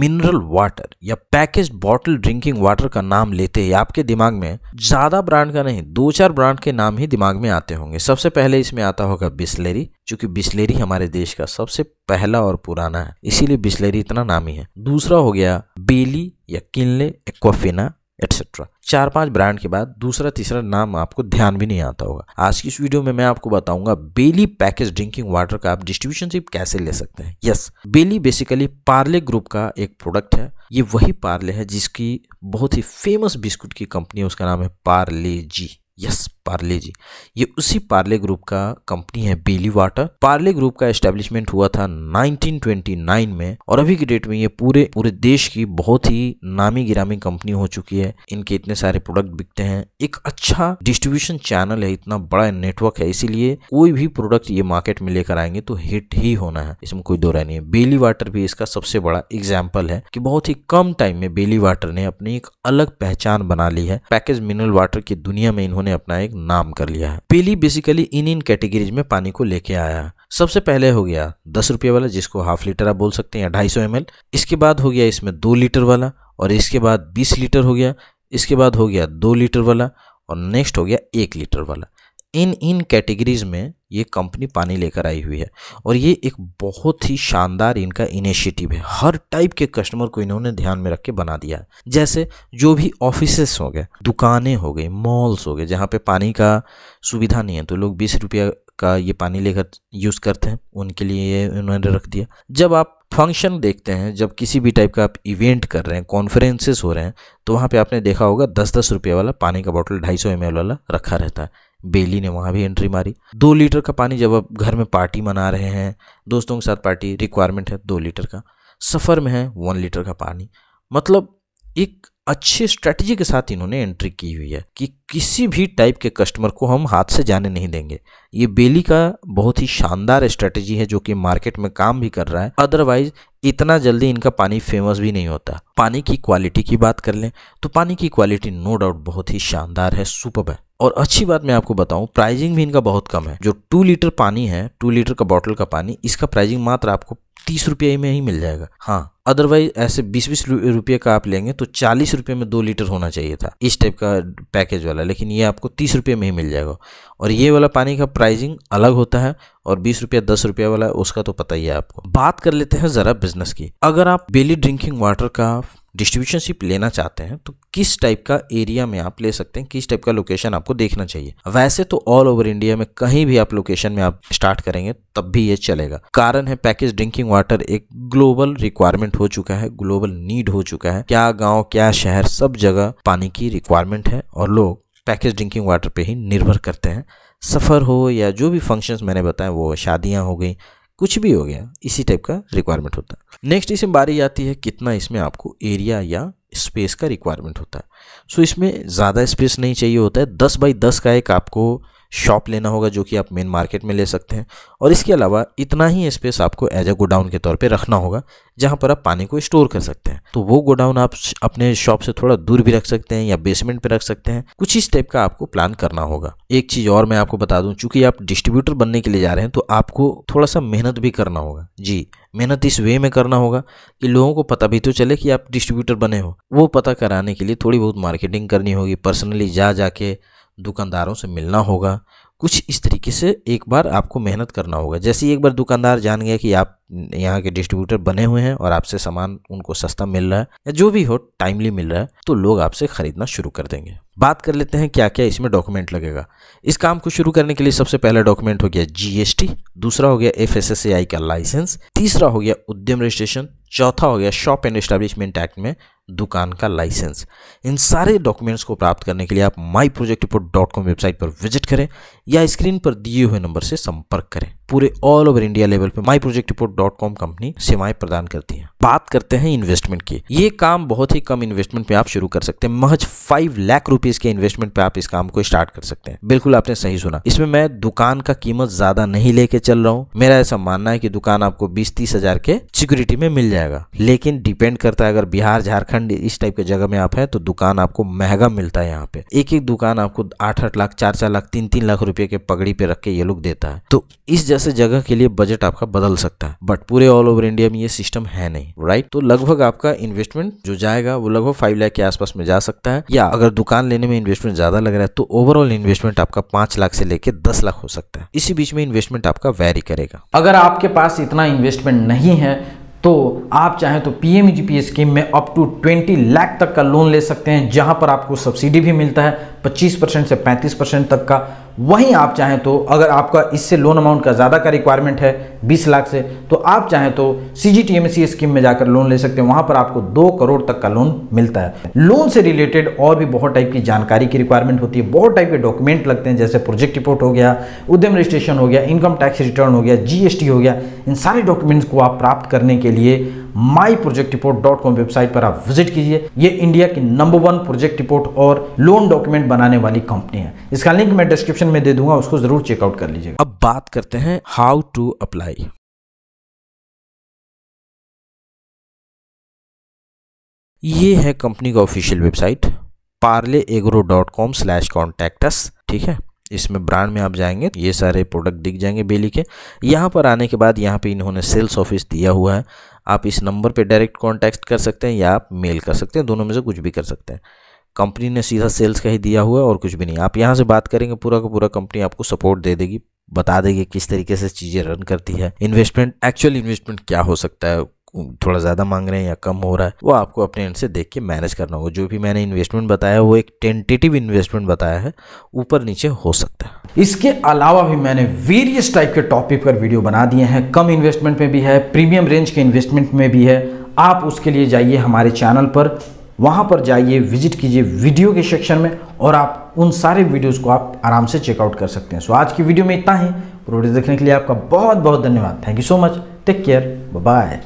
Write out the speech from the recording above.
mineral water या package bottle drinking water का नाम लेते ही आपके दिमाग में ज़्यादा ब्रांड का नहीं दो चार ब्रांड के नाम ही दिमाग में आते होंगे सबसे पहले इसमें आता होगा बिस्लेरी चूंकि बिस्लेरी हमारे देश का सबसे पहला और पुराना है इसीलिए बिस्लेरी इतना नामी है दूसरा हो गया बेली या किनले एक्वाफिना एटसेट्रा चार पांच ब्रांड के बाद दूसरा तीसरा नाम आपको ध्यान भी नहीं आता होगा आज की इस वीडियो में मैं आपको बताऊंगा बेली पैकेज ड्रिंकिंग वाटर का आप डिस्ट्रीब्यूशन से कैसे ले सकते हैं yes Bailey basically Parle group का एक प्रोडक्ट है ये वही पार्ले है जिसकी बहुत ही फेमस बिस्कुट की कंपनी है उसका नाम है Parle G yes Parle G ये उसी पार्ले ग्रुप का कंपनी है बेली वाटर पार्ले ग्रुप का एस्टेब्लिशमेंट हुआ था 1929 में और अभी की डेट में ये पूरे पूरे देश की बहुत ही नामी गिरामी कंपनी हो चुकी है इनके इतने सारे प्रोडक्ट बिकते हैं एक अच्छा डिस्ट्रीब्यूशन चैनल है इतना बड़ा नेटवर्क है इसीलिए कोई भी प्रोडक्ट ये मार्केट में लेकर आएंगे तो हिट ही होना है इसमें कोई दो राय नहीं है बेली वाटर भी इसका सबसे बड़ा एग्जाम्पल है कि बहुत ही कम टाइम में बेली वाटर ने अपनी एक अलग पहचान बना ली है पैकेज मिनरल वाटर की दुनिया में इन्होंने अपना एक एक नाम कर लिया है पीली बेसिकली इन इन कैटेगरीज में पानी को लेके आया सबसे पहले हो गया दस रुपये वाला जिसको हाफ लीटर आप बोल सकते हैं ढाई सौ एम इसके बाद हो गया इसमें दो लीटर वाला और इसके बाद बीस लीटर हो गया इसके बाद हो गया दो लीटर वाला और नेक्स्ट हो गया एक लीटर वाला इन इन कैटेगरीज में ये कंपनी पानी लेकर आई हुई है और ये एक बहुत ही शानदार इनका इनिशिएटिव है हर टाइप के कस्टमर को इन्होंने ध्यान में रख के बना दिया है जैसे जो भी ऑफिस हो गए दुकानें हो गई मॉल्स हो गए जहाँ पे पानी का सुविधा नहीं है तो लोग बीस रुपया का ये पानी लेकर यूज़ करते हैं उनके लिए ये उन्होंने रख दिया जब आप फंक्शन देखते हैं जब किसी भी टाइप का आप इवेंट कर रहे हैं कॉन्फ्रेंसेस हो रहे हैं तो वहाँ पे आपने देखा होगा दस दस रुपये वाला पानी का बॉटल ढाई सौ एम वाला रखा रहता है बेली ने वहाँ भी एंट्री मारी दो लीटर का पानी जब आप घर में पार्टी मना रहे हैं दोस्तों के साथ पार्टी रिक्वायरमेंट है दो लीटर का सफ़र में है वन लीटर का पानी मतलब एक अच्छे स्ट्रेटजी के साथ इन्होंने एंट्री की हुई है कि किसी भी टाइप के कस्टमर को हम हाथ से जाने नहीं देंगे ये बेली का बहुत ही शानदार स्ट्रेटजी है जो कि मार्केट में काम भी कर रहा है अदरवाइज इतना जल्दी इनका पानी फेमस भी नहीं होता पानी की क्वालिटी की बात कर लें तो पानी की क्वालिटी नो डाउट बहुत ही शानदार है सुपर है और अच्छी बात मैं आपको बताऊं प्राइजिंग भी इनका बहुत कम है जो टू लीटर पानी है टू लीटर का बॉटल का पानी इसका प्राइजिंग मात्र आपको तीस रुपये में ही मिल जाएगा हाँ अदरवाइज ऐसे बीस बीस रुपये का आप लेंगे तो चालीस रुपये में दो लीटर होना चाहिए था इस टाइप का पैकेज वाला लेकिन ये आपको तीस रुपये में ही मिल जाएगा और ये वाला पानी का प्राइसिंग अलग होता है और बीस रुपया दस रुपया वाला उसका तो पता ही है आपको बात कर लेते हैं ज़रा बिजनेस की अगर आप डेली ड्रिंकिंग वाटर का डिस्ट्रीब्यूशनशिप लेना चाहते हैं तो किस टाइप का एरिया में आप ले सकते हैं किस टाइप का लोकेशन आपको देखना चाहिए वैसे तो ऑल ओवर इंडिया में कहीं भी आप लोकेशन में आप स्टार्ट करेंगे तब भी ये चलेगा कारण है पैकेज ड्रिंकिंग वाटर एक ग्लोबल रिक्वायरमेंट रिक्वायरमेंट हो चुका है ग्लोबल नीड हो चुका है क्या गांव क्या शहर सब जगह पानी की रिक्वायरमेंट है और लोग पैकेज ड्रिंकिंग वाटर पे ही निर्भर करते हैं सफ़र हो या जो भी फंक्शंस मैंने बताए वो शादियाँ हो गई कुछ भी हो गया इसी टाइप का रिक्वायरमेंट होता है नेक्स्ट इसमें बारी आती है कितना इसमें आपको एरिया या स्पेस का रिक्वायरमेंट होता है सो so, इसमें ज़्यादा स्पेस नहीं चाहिए होता है दस बाई दस का एक आपको शॉप लेना होगा जो कि आप मेन मार्केट में ले सकते हैं और इसके अलावा इतना ही स्पेस आपको एज अ गोडाउन के तौर पे रखना होगा जहाँ पर आप पानी को स्टोर कर सकते हैं तो वो गोडाउन आप अपने शॉप से थोड़ा दूर भी रख सकते हैं या बेसमेंट पे रख सकते हैं कुछ इस टाइप का आपको प्लान करना होगा एक चीज़ और मैं आपको बता दूँ चूँकि आप डिस्ट्रीब्यूटर बनने के लिए जा रहे हैं तो आपको थोड़ा सा मेहनत भी करना होगा जी मेहनत इस वे में करना होगा कि लोगों को पता भी तो चले कि आप डिस्ट्रीब्यूटर बने हो वो पता कराने के लिए थोड़ी बहुत मार्केटिंग करनी होगी पर्सनली जा जाके दुकानदारों से मिलना होगा कुछ इस तरीके से एक बार आपको मेहनत करना होगा जैसे एक बार दुकानदार जान गया कि आप यहाँ के डिस्ट्रीब्यूटर बने हुए हैं और आपसे सामान उनको सस्ता मिल रहा है या जो भी हो टाइमली मिल रहा है तो लोग आपसे ख़रीदना शुरू कर देंगे बात कर लेते हैं क्या क्या इसमें डॉक्यूमेंट लगेगा इस काम को शुरू करने के लिए सबसे पहला डॉक्यूमेंट हो गया जीएसटी दूसरा हो गया एफ का लाइसेंस तीसरा हो गया उद्यम रजिस्ट्रेशन चौथा हो गया शॉप एंड एस्टेब्लिशमेंट एक्ट में दुकान का लाइसेंस इन सारे डॉक्यूमेंट्स को प्राप्त करने के लिए आप my project report dot com website पर विजिट करें या स्क्रीन पर दिए हुए नंबर से संपर्क करें पूरे ऑल ओवर इंडिया लेवल पे my project report dot com company सेवाएं प्रदान करती है बात करते हैं इन्वेस्टमेंट की ये काम बहुत ही कम इन्वेस्टमेंट पे आप शुरू कर सकते हैं महज फाइव लाख रुपीज के इन्वेस्टमेंट पे आप इस काम को स्टार्ट कर सकते हैं बिल्कुल आपने सही सुना इसमें मैं दुकान का कीमत ज्यादा नहीं लेके चल रहा हूँ मेरा ऐसा मानना है की दुकान आपको बीस तीस हजार के सिक्योरिटी में मिल जाएगा लेकिन डिपेंड करता है अगर बिहार झारखंड इस टाइप के जगह में आप है तो दुकान आपको महंगा मिलता है यहाँ पे एक एक दुकान आपको आठ आठ लाख चार चार लाख तीन तीन लाख रुपए के पगड़ी पे रख के ये लोग देता है तो इस जैसे जगह के लिए बजट आपका बदल सकता है बट पूरे ऑल ओवर इंडिया में ये सिस्टम है नहीं राइट तो लगभग आपका इन्वेस्टमेंट जो जाएगा वो लगभग फाइव लाख के आसपास में जा सकता है या अगर दुकान लेने में इन्वेस्टमेंट ज्यादा लग रहा है तो ओवरऑल इन्वेस्टमेंट आपका पांच लाख से लेकर दस लाख हो सकता है इसी बीच में इन्वेस्टमेंट आपका वेरी करेगा अगर आपके पास इतना इन्वेस्टमेंट नहीं है तो आप चाहें तो पी एम स्कीम में अप टू 20 लाख तक का लोन ले सकते हैं जहां पर आपको सब्सिडी भी मिलता है 25 परसेंट से 35 परसेंट तक का वहीं आप चाहें तो अगर आपका इससे लोन अमाउंट का ज़्यादा का रिक्वायरमेंट है 20 लाख से तो आप चाहें तो सी जी स्कीम में जाकर लोन ले सकते हैं वहाँ पर आपको दो करोड़ तक का लोन मिलता है लोन से रिलेटेड और भी बहुत टाइप की जानकारी की रिक्वायरमेंट होती है बहुत टाइप के डॉक्यूमेंट लगते हैं जैसे प्रोजेक्ट रिपोर्ट हो गया उद्यम रजिस्ट्रेशन हो गया इनकम टैक्स रिटर्न हो गया जीएसटी हो गया इन सारे डॉक्यूमेंट्स को आप प्राप्त करने के लिए my project report dot com website पर आप विजिट कीजिए ये इंडिया की नंबर वन प्रोजेक्ट रिपोर्ट और लोन डॉक्यूमेंट बनाने वाली कंपनी है इसका लिंक मैं डिस्क्रिप्शन में दे दूंगा उसको जरूर चेकआउट कर लीजिएगा अब बात करते हैं हाउ टू अप्लाई ये है कंपनी का official website Parle agro dot com slash contacts ठीक है इसमें ब्रांड में आप जाएंगे ये सारे प्रोडक्ट दिख जाएंगे बेली के यहाँ पर आने के बाद यहाँ पे इन्होंने सेल्स ऑफिस दिया हुआ है आप इस नंबर पे डायरेक्ट कॉन्टैक्ट कर सकते हैं या आप मेल कर सकते हैं दोनों में से कुछ भी कर सकते हैं कंपनी ने सीधा सेल्स का ही दिया हुआ है और कुछ भी नहीं आप यहाँ से बात करेंगे पूरा का पूरा कंपनी आपको सपोर्ट दे देगी बता देगी किस तरीके से चीज़ें रन करती है इन्वेस्टमेंट एक्चुअल इन्वेस्टमेंट क्या हो सकता है थोड़ा ज़्यादा मांग रहे हैं या कम हो रहा है वो आपको अपने एंड से देख के मैनेज करना होगा जो भी मैंने इन्वेस्टमेंट बताया है वो एक टेंटेटिव इन्वेस्टमेंट बताया है ऊपर नीचे हो सकता है इसके अलावा भी मैंने वेरियस टाइप के टॉपिक पर वीडियो बना दिए हैं कम इन्वेस्टमेंट में भी है प्रीमियम रेंज के इन्वेस्टमेंट में भी है आप उसके लिए जाइए हमारे चैनल पर वहाँ पर जाइए विजिट कीजिए वीडियो के सेक्शन में और आप उन सारे वीडियोज़ को आप आराम से चेकआउट कर सकते हैं सो आज की वीडियो में इतना ही प्रोडक्ट देखने के लिए आपका बहुत बहुत धन्यवाद thank you so much take care bye